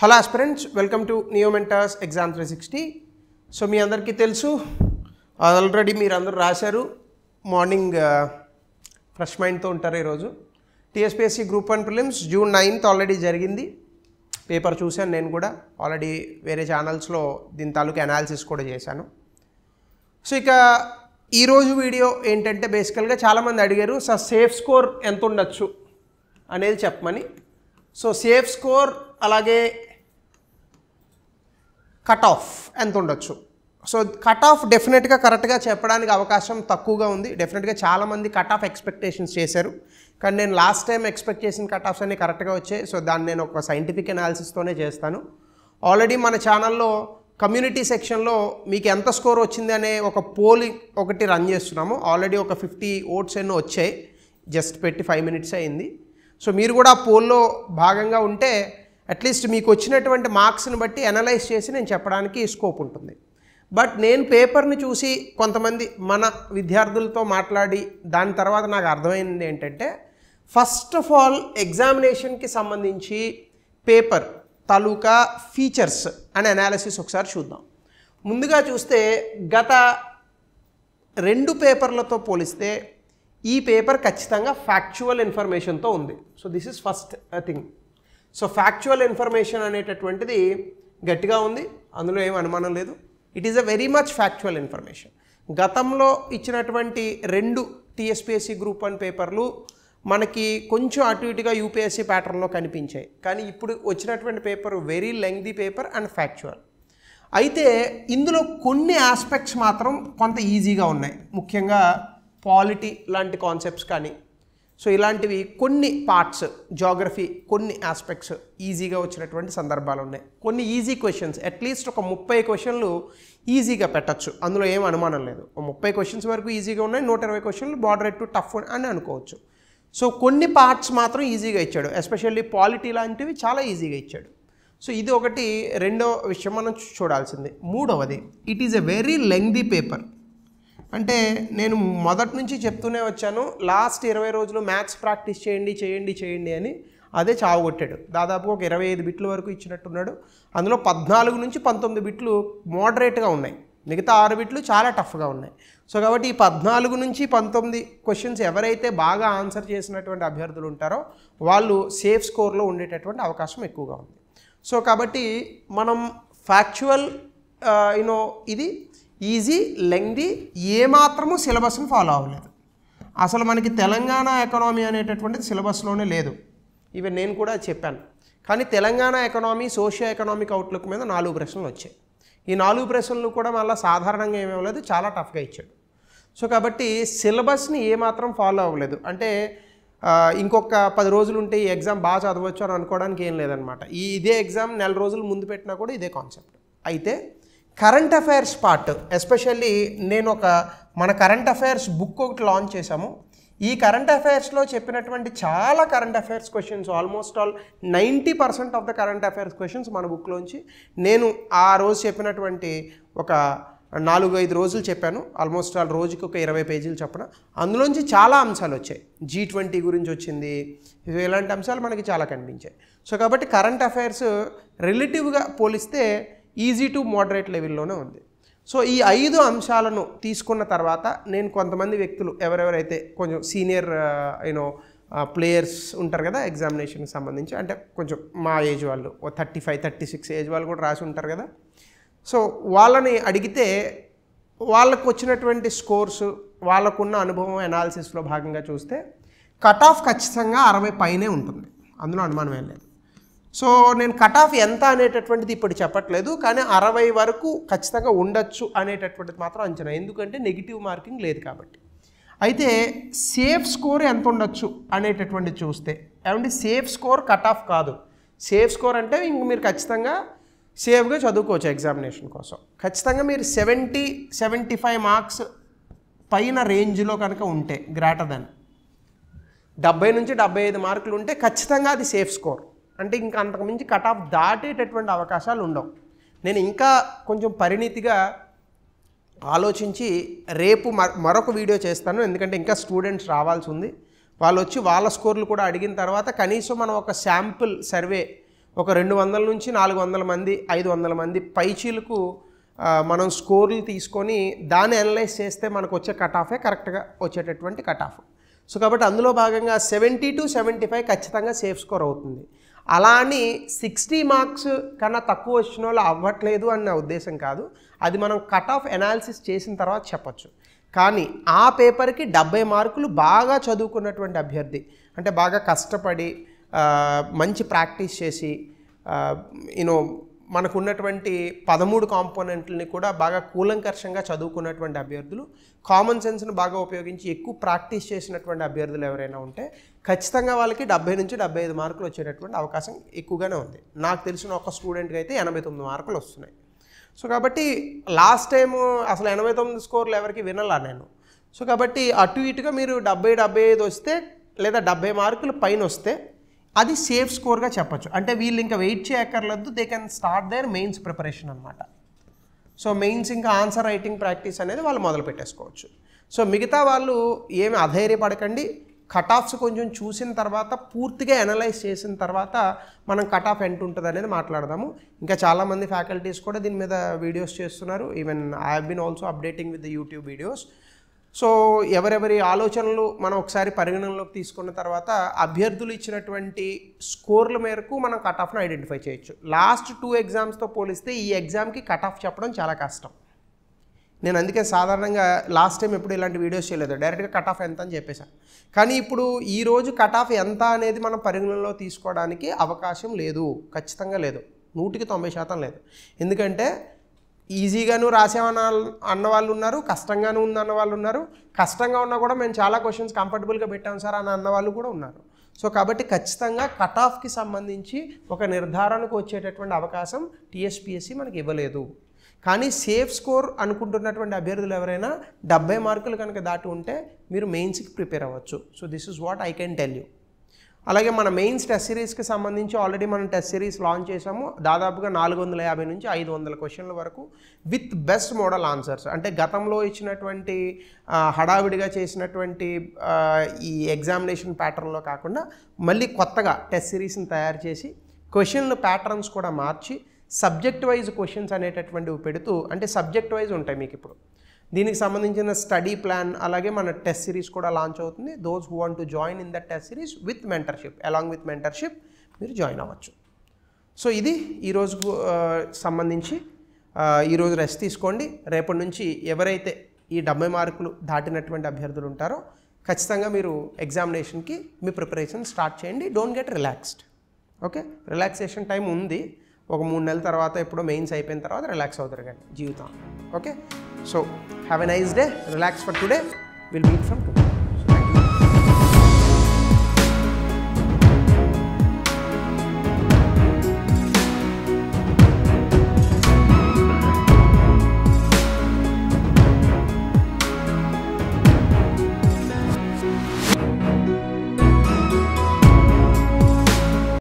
Hello aspirants welcome to నియోమెంటాస్ exam three sixty so మీ అందరికీ తెలుసు ఆల్రెడీ మీరు అందరూ రాశారు మార్నింగ్ ఫ్రెష్ మైండ్తో ఉంటారు ఈరోజు TSPSC group one prelims June ninth already జరిగింది పేపర్ చూశాను నేను కూడా ఆల్రెడీ వేరే ఛానల్స్లో దీని తాలూకా అనాలిసిస్ కూడా చేశాను సో ఇక ఈరోజు వీడియో ఏంటంటే బేసికల్గా చాలామంది అడిగారు సార్ సేఫ్ స్కోర్ ఎంత ఉండొచ్చు అనేది చెప్పమని సో సేఫ్ స్కోర్ అలాగే కట్ ఆఫ్ ఎంత ఉండొచ్చు సో కట్ ఆఫ్ డెఫినెట్గా కరెక్ట్గా చెప్పడానికి అవకాశం తక్కువగా ఉంది డెఫినెట్గా చాలామంది కట్ ఆఫ్ ఎక్స్పెక్టేషన్స్ చేశారు కానీ నేను లాస్ట్ టైం ఎక్స్పెక్ట్ చేసిన కట్ ఆఫ్స్ అన్నీ కరెక్ట్గా వచ్చాయి సో దాన్ని నేను ఒక సైంటిఫిక్ అనాలిసిస్తోనే చేస్తాను ఆల్రెడీ మన ఛానల్లో కమ్యూనిటీ సెక్షన్లో మీకు ఎంత స్కోర్ వచ్చింది అనే ఒక పోలింగ్ ఒకటి రన్ చేస్తున్నాము ఆల్రెడీ ఒక ఫిఫ్టీ ఓట్స్ ఎన్నో వచ్చాయి జస్ట్ పెట్టి ఫైవ్ మినిట్స్ అయింది సో మీరు కూడా ఆ పోల్లో భాగంగా ఉంటే అట్లీస్ట్ మీకు వచ్చినటువంటి మార్క్స్ని బట్టి అనలైజ్ చేసి నేను చెప్పడానికి స్కోప్ ఉంటుంది బట్ నేను పేపర్ని చూసి కొంతమంది మన విద్యార్థులతో మాట్లాడి దాని తర్వాత నాకు అర్థమైంది ఏంటంటే ఫస్ట్ ఆఫ్ ఆల్ ఎగ్జామినేషన్కి సంబంధించి పేపర్ తాలూకా ఫీచర్స్ అనే అనాలిసిస్ ఒకసారి చూద్దాం ముందుగా చూస్తే గత రెండు పేపర్లతో పోలిస్తే ఈ పేపర్ ఖచ్చితంగా ఫ్యాక్చువల్ ఇన్ఫర్మేషన్తో ఉంది so this is first thing so factual information అనేటటువంటిది గట్టిగా ఉంది అందులో ఏం అనుమానం లేదు it is a very much factual information గతంలో ఇచ్చినటువంటి రెండు టీఎస్పీఎస్సీ గ్రూప్ వన్ పేపర్లు మనకి కొంచెం అటు ఇటుగా యూపీఎస్సీ ప్యాటర్న్లో కనిపించాయి కానీ ఇప్పుడు వచ్చినటువంటి paper very lengthy paper and factual అయితే ఇందులో కొన్ని ఆస్పెక్ట్స్ మాత్రం కొంత ఈజీగా ఉన్నాయి ముఖ్యంగా పాలిటీ లాంటి కాన్సెప్ట్స్ కానీ సో ఇలాంటివి కొన్ని పార్ట్స్ జాగ్రఫీ కొన్ని ఆస్పెక్ట్స్ ఈజీగా వచ్చినటువంటి సందర్భాలు ఉన్నాయి కొన్ని ఈజీ క్వశ్చన్స్ అట్లీస్ట్ ఒక ముప్పై క్వశ్చన్లు ఈజీగా పెట్టచ్చు అందులో ఏం అనుమానం లేదు ముప్పై క్వశ్చన్స్ వరకు ఈజీగా ఉన్నాయి నూట ఇరవై క్వశ్చన్లు బార్డర్ టు టఫ్ అని అనుకోవచ్చు సో కొన్ని పార్ట్స్ మాత్రం ఈజీగా ఇచ్చాడు ఎస్పెషల్లీ పాలిటీ లాంటివి చాలా ఈజీగా ఇచ్చాడు సో ఇది ఒకటి రెండో విషయం మనం చూడాల్సింది మూడవది it is a very lengthy paper అంటే నేను మొదటి నుంచి చెప్తూనే వచ్చాను లాస్ట్ ఇరవై రోజులు మ్యాథ్స్ ప్రాక్టీస్ చేయండి చేయండి చేయండి అని అదే చావగొట్టాడు దాదాపు ఒక ఇరవై ఐదు బిట్లు వరకు ఇచ్చినట్టున్నాడు అందులో పద్నాలుగు నుంచి పంతొమ్మిది బిట్లు మోడరేట్గా ఉన్నాయి మిగతా ఆరు బిట్లు చాలా టఫ్గా ఉన్నాయి సో కాబట్టి ఈ పద్నాలుగు నుంచి పంతొమ్మిది క్వశ్చన్స్ ఎవరైతే బాగా ఆన్సర్ చేసినటువంటి అభ్యర్థులు ఉంటారో వాళ్ళు సేఫ్ స్కోర్లో ఉండేటటువంటి అవకాశం ఎక్కువగా ఉంది సో కాబట్టి మనం ఫ్యాక్చువల్ యూనో uh, ఇది ఈజీ లెంగ్ది ఏమాత్రము సిలబస్ని ఫాలో అవ్వలేదు అసలు మనకి తెలంగాణ ఎకనామీ అనేటటువంటిది సిలబస్లోనే లేదు ఇవి నేను కూడా చెప్పాను కానీ Telangana economy socio economic outlook మీద నాలుగు ప్రశ్నలు వచ్చాయి ఈ నాలుగు ప్రశ్నలు కూడా మళ్ళీ సాధారణంగా ఏమి అవ్వలేదు చాలా టఫ్గా ఇచ్చాడు సో కాబట్టి సిలబస్ని ఏమాత్రం ఫాలో అవ్వలేదు అంటే ఇంకొక పది రోజులు ఉంటే ఈ ఎగ్జామ్ బాగా చదవచ్చు అని అనుకోవడానికి ఏం లేదనమాట ఈ ఇదే ఎగ్జామ్ నెల రోజులు ముందు పెట్టినా కూడా ఇదే కాన్సెప్ట్ అయితే కరెంట్ అఫైర్స్ పార్ట్ ఎస్పెషల్లీ నేను ఒక మన కరెంట్ అఫైర్స్ బుక్ ఒకటి లాంచ్ చేశాము ఈ కరెంట్ అఫైర్స్లో చెప్పినటువంటి చాలా current affairs questions almost all ninety percent of the current affairs questions మన బుక్లోంచి నేను ఆ రోజు చెప్పినటువంటి ఒక నాలుగు ఐదు రోజులు చెప్పాను ఆల్మోస్ట్ ఆల్ రోజుకి ఒక ఇరవై పేజీలు చెప్పిన అందులోంచి చాలా అంశాలు వచ్చాయి జీ ట్వంటీ గురించి వచ్చింది ఇలాంటి అంశాలు మనకి చాలా కనిపించాయి సో కాబట్టి కరెంట్ అఫైర్స్ రిలేటివ్గా పోలిస్తే ఈజీ టు మోడరేట్ లెవెల్లోనే ఉంది సో ఈ ఐదు అంశాలను తీసుకున్న తర్వాత నేను కొంతమంది వ్యక్తులు ఎవరెవరైతే కొంచెం సీనియర్ యూనో ప్లేయర్స్ ఉంటారు కదా ఎగ్జామినేషన్కి సంబంధించి అంటే కొంచెం మా ఏజ్ వాళ్ళు ఓ thirty five thirty six age వాళ్ళు కూడా రాసి ఉంటారు కదా సో వాళ్ళని అడిగితే వాళ్ళకు వచ్చినటువంటి స్కోర్స్ వాళ్ళకున్న అనుభవం ఎనాలిసిస్లో భాగంగా చూస్తే కట్ ఆఫ్ ఖచ్చితంగా అరవై పైనే ఉంటుంది అందులో అనుమానం ఏం లేదు సో నేను కట్ ఆఫ్ ఎంత అనేటటువంటిది ఇప్పుడు చెప్పట్లేదు కానీ అరవై వరకు ఖచ్చితంగా ఉండొచ్చు అనేటటువంటిది మాత్రం అంచనా ఎందుకంటే నెగిటివ్ మార్కింగ్ లేదు కాబట్టి అయితే సేఫ్ స్కోర్ ఎంత ఉండొచ్చు అనేటటువంటిది చూస్తే ఏమంటే సేఫ్ స్కోర్ కట్ ఆఫ్ కాదు సేఫ్ స్కోర్ అంటే ఇంక మీరు ఖచ్చితంగా సేఫ్గా చదువుకోవచ్చు ఎగ్జామినేషన్ కోసం ఖచ్చితంగా మీరు సెవెంటీ సెవెంటీ ఫైవ్ మార్క్స్ పైన రేంజ్లో కనుక ఉంటే గ్రేటర్ దెన్ డెబ్బై నుంచి డెబ్బై ఐదు మార్కులు ఉంటే ఖచ్చితంగా అది సేఫ్ స్కోర్ అంటే ఇంకా అంతకుమించి కట్ ఆఫ్ దాటేటటువంటి అవకాశాలు ఉండవు నేను ఇంకా కొంచెం పరిణితిగా ఆలోచించి రేపు మరొక వీడియో చేస్తాను ఎందుకంటే ఇంకా స్టూడెంట్స్ రావాల్సి ఉంది వాళ్ళు వచ్చి వాళ్ళ స్కోర్లు కూడా అడిగిన తర్వాత కనీసం మనం ఒక శాంపుల్ సర్వే ఒక రెండు వందల నుంచి నాలుగు వందల మంది ఐదు వందల మంది పైచీలకు మనం స్కోర్లు తీసుకొని దాన్ని అనలైజ్ చేస్తే మనకు వచ్చే కట్ ఆఫే కరెక్ట్గా వచ్చేటటువంటి కట్ ఆఫ్ సో కాబట్టి అందులో భాగంగా సెవెంటీ టు సెవెంటీ ఫైవ్ ఖచ్చితంగా సేఫ్ స్కోర్ అవుతుంది అలా అని సిక్స్టీ మార్క్స్ కన్నా తక్కువ వచ్చిన వాళ్ళు అవ్వట్లేదు అని నా ఉద్దేశం కాదు అది మనం కట్ ఆఫ్ ఎనాలిసిస్ చేసిన తర్వాత చెప్పచ్చు కానీ ఆ పేపర్కి డెబ్బై మార్కులు బాగా చదువుకున్నటువంటి అభ్యర్థి అంటే బాగా కష్టపడి మంచి ప్రాక్టీస్ చేసి యూనో మనకు ఉన్నటువంటి పదమూడు కాంపోనెంట్లని కూడా బాగా కూలంకర్షంగా చదువుకున్నటువంటి అభ్యర్థులు కామన్ సెన్స్ను బాగా ఉపయోగించి ఎక్కువ ప్రాక్టీస్ చేసినటువంటి అభ్యర్థులు ఎవరైనా ఉంటే ఖచ్చితంగా వాళ్ళకి డెబ్బై నుంచి డెబ్బై ఐదు మార్కులు వచ్చేటటువంటి అవకాశం ఎక్కువగానే ఉంది నాకు తెలిసిన ఒక స్టూడెంట్కి అయితే ఎనభై తొమ్మిది మార్కులు వస్తున్నాయి సో కాబట్టి లాస్ట్ టైం అసలు ఎనభై తొమ్మిది స్కోర్లు ఎవరికి వినలా నేను సో కాబట్టి అటు ఇటుగా మీరు డెబ్బై డెబ్బై ఐదు వస్తే లేదా డెబ్బై మార్కులు పైన వస్తే అది సేఫ్ స్కోర్గా చెప్పచ్చు అంటే వీళ్ళు ఇంకా వెయిట్ చేయక్కర్లేదు they can start their mains preparation అనమాట సో మెయిన్స్ ఇంకా ఆన్సర్ రైటింగ్ ప్రాక్టీస్ అనేది వాళ్ళు మొదలు పెట్టేసుకోవచ్చు సో మిగతా వాళ్ళు ఏమి అధైర్యపడకండి కట్ ఆఫ్స్ కొంచెం చూసిన తర్వాత పూర్తిగా అనలైజ్ చేసిన తర్వాత మనం కట్ ఆఫ్ ఎంట్ ఉంటుంది అనేది మాట్లాడదాము ఇంకా చాలామంది ఫ్యాకల్టీస్ కూడా దీని మీద వీడియోస్ చేస్తున్నారు even I have been also updating with YouTube videos so ఎవరెవరి ఆలోచనలు మనం ఒకసారి పరిగణనలోకి తీసుకున్న తర్వాత అభ్యర్థులు ఇచ్చినటువంటి స్కోర్ల మేరకు మనం కట్ ఆఫ్ను ఐడెంటిఫై చేయొచ్చు లాస్ట్ టూ ఎగ్జామ్స్తో పోలిస్తే ఈ ఎగ్జామ్కి కట్ ఆఫ్ చెప్పడం చాలా కష్టం నేను అందుకే సాధారణంగా లాస్ట్ టైం ఎప్పుడు ఇలాంటి వీడియోస్ చేయలేదు డైరెక్ట్గా కట్ ఆఫ్ ఎంత అని చెప్పేశాను కానీ ఇప్పుడు ఈరోజు కట్ ఆఫ్ ఎంత అనేది మనం పరిగణనలో తీసుకోవడానికి అవకాశం లేదు ఖచ్చితంగా లేదు నూటికి తొంభై శాతం లేదు ఎందుకంటే ఈజీగాను రాసామన్న అన్న వాళ్ళు ఉన్నారు కష్టంగాను ఉందన్న వాళ్ళు ఉన్నారు కష్టంగా ఉన్నా కూడా మేము చాలా క్వశ్చన్స్ కంఫర్టబుల్గా పెట్టాం సార్ అని అన్న వాళ్ళు కూడా ఉన్నారు సో కాబట్టి ఖచ్చితంగా కట్ ఆఫ్కి సంబంధించి ఒక నిర్ధారణకు వచ్చేటటువంటి అవకాశం టీఎస్పిఎస్సి మనకి ఇవ్వలేదు కానీ సేఫ్ స్కోర్ అనుకుంటున్నటువంటి అభ్యర్థులు ఎవరైనా డెబ్బై మార్కులు కనుక దాటి ఉంటే మీరు మెయిన్స్కి ప్రిపేర్ అవ్వచ్చు so this is what I can tell you అలాగే మన మెయిన్స్ టెస్ట్ సిరీస్కి సంబంధించి ఆల్రెడీ మనం టెస్ట్ సిరీస్ లాంచ్ చేసాము దాదాపుగా నాలుగు వందల యాభై నుంచి ఐదు వందల క్వశ్చన్ల వరకు విత్ బెస్ట్ మోడల్ ఆన్సర్స్ అంటే గతంలో ఇచ్చినటువంటి హడావిడిగా చేసినటువంటి ఈ ఎగ్జామినేషన్ ప్యాటర్న్లో కాకుండా మళ్ళీ కొత్తగా టెస్ట్ సిరీస్ని తయారు చేసి క్వశ్చన్ల ప్యాటర్న్స్ కూడా మార్చి సబ్జెక్ట్ వైజ్ క్వశ్చన్స్ అనేటటువంటివి పెడుతూ అంటే సబ్జెక్ట్ వైజ్ ఉంటాయి మీకు ఇప్పుడు దీనికి సంబంధించిన స్టడీ ప్లాన్ అలాగే మన టెస్ట్ సిరీస్ కూడా లాంచ్ అవుతుంది those who want to join in the test series with mentorship along with mentorship మీరు జాయిన్ అవ్వచ్చు సో ఇది ఈరోజు సంబంధించి ఈరోజు రెస్ట్ తీసుకోండి రేపటి నుంచి ఎవరైతే ఈ డెబ్బై మార్కులు దాటినటువంటి అభ్యర్థులు ఉంటారో ఖచ్చితంగా మీరు ఎగ్జామినేషన్కి మీ ప్రిపరేషన్ స్టార్ట్ చేయండి don't get relaxed okay relaxation time ఉంది ఒక మూడు నెలల తర్వాత ఎప్పుడో మెయిన్స్ అయిపోయిన తర్వాత రిలాక్స్ అవుతారు కానీ జీవితం okay So have a nice day, relax for today, we'll meet from tomorrow.